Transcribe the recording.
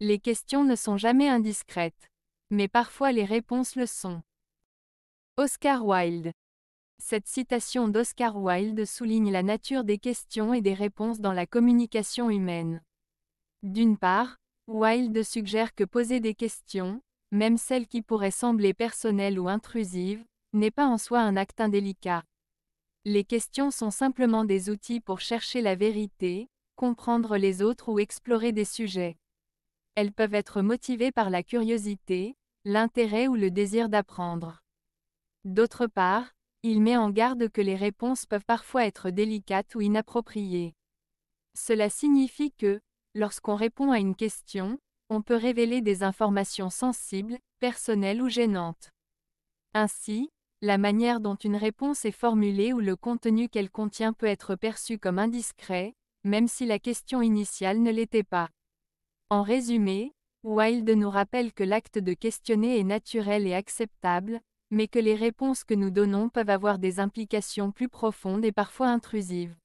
Les questions ne sont jamais indiscrètes. Mais parfois les réponses le sont. Oscar Wilde. Cette citation d'Oscar Wilde souligne la nature des questions et des réponses dans la communication humaine. D'une part, Wilde suggère que poser des questions, même celles qui pourraient sembler personnelles ou intrusives, n'est pas en soi un acte indélicat. Les questions sont simplement des outils pour chercher la vérité, comprendre les autres ou explorer des sujets. Elles peuvent être motivées par la curiosité, l'intérêt ou le désir d'apprendre. D'autre part, il met en garde que les réponses peuvent parfois être délicates ou inappropriées. Cela signifie que, lorsqu'on répond à une question, on peut révéler des informations sensibles, personnelles ou gênantes. Ainsi, la manière dont une réponse est formulée ou le contenu qu'elle contient peut être perçu comme indiscret, même si la question initiale ne l'était pas. En résumé, Wilde nous rappelle que l'acte de questionner est naturel et acceptable, mais que les réponses que nous donnons peuvent avoir des implications plus profondes et parfois intrusives.